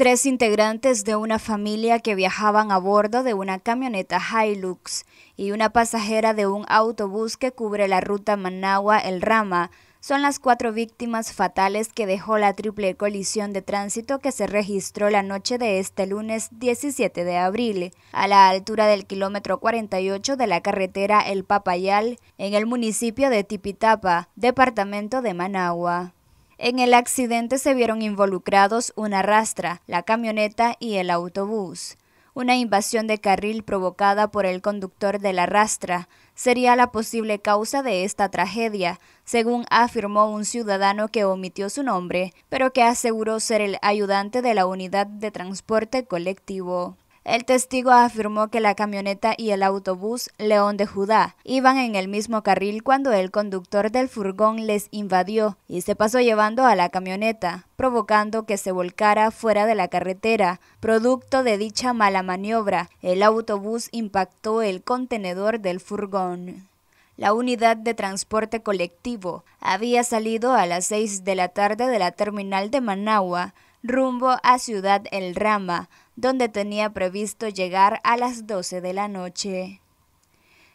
tres integrantes de una familia que viajaban a bordo de una camioneta Hilux y una pasajera de un autobús que cubre la ruta Managua-El Rama son las cuatro víctimas fatales que dejó la triple colisión de tránsito que se registró la noche de este lunes 17 de abril, a la altura del kilómetro 48 de la carretera El Papayal, en el municipio de Tipitapa, departamento de Managua. En el accidente se vieron involucrados una rastra, la camioneta y el autobús. Una invasión de carril provocada por el conductor de la rastra sería la posible causa de esta tragedia, según afirmó un ciudadano que omitió su nombre, pero que aseguró ser el ayudante de la unidad de transporte colectivo. El testigo afirmó que la camioneta y el autobús León de Judá iban en el mismo carril cuando el conductor del furgón les invadió y se pasó llevando a la camioneta, provocando que se volcara fuera de la carretera. Producto de dicha mala maniobra, el autobús impactó el contenedor del furgón. La unidad de transporte colectivo había salido a las 6 de la tarde de la terminal de Managua rumbo a Ciudad El Rama, donde tenía previsto llegar a las 12 de la noche.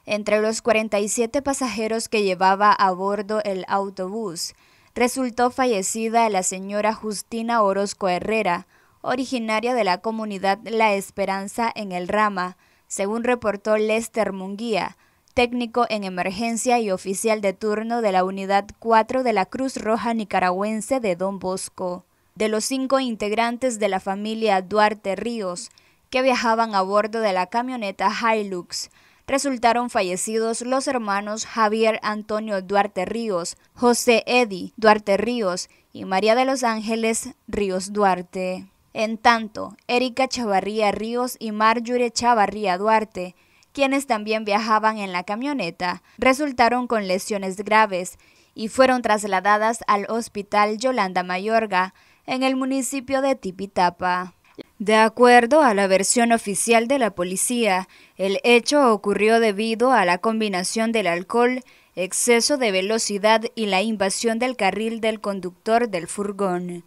Entre los 47 pasajeros que llevaba a bordo el autobús, resultó fallecida la señora Justina Orozco Herrera, originaria de la comunidad La Esperanza en el Rama, según reportó Lester Munguía, técnico en emergencia y oficial de turno de la Unidad 4 de la Cruz Roja Nicaragüense de Don Bosco de los cinco integrantes de la familia Duarte Ríos que viajaban a bordo de la camioneta Hilux. Resultaron fallecidos los hermanos Javier Antonio Duarte Ríos, José Eddy Duarte Ríos y María de los Ángeles Ríos Duarte. En tanto, Erika Chavarría Ríos y Marjorie Chavarría Duarte, quienes también viajaban en la camioneta, resultaron con lesiones graves y fueron trasladadas al Hospital Yolanda Mayorga, en el municipio de Tipitapa. De acuerdo a la versión oficial de la policía, el hecho ocurrió debido a la combinación del alcohol, exceso de velocidad y la invasión del carril del conductor del furgón.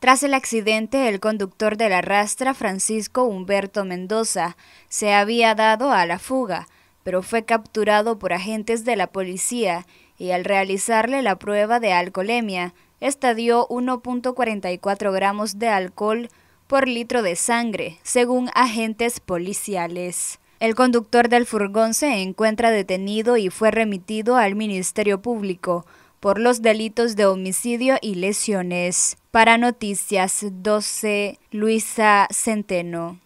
Tras el accidente, el conductor de la rastra, Francisco Humberto Mendoza, se había dado a la fuga, pero fue capturado por agentes de la policía y al realizarle la prueba de alcoholemia, estadió 1.44 gramos de alcohol por litro de sangre, según agentes policiales. El conductor del furgón se encuentra detenido y fue remitido al Ministerio Público por los delitos de homicidio y lesiones. Para Noticias 12, Luisa Centeno.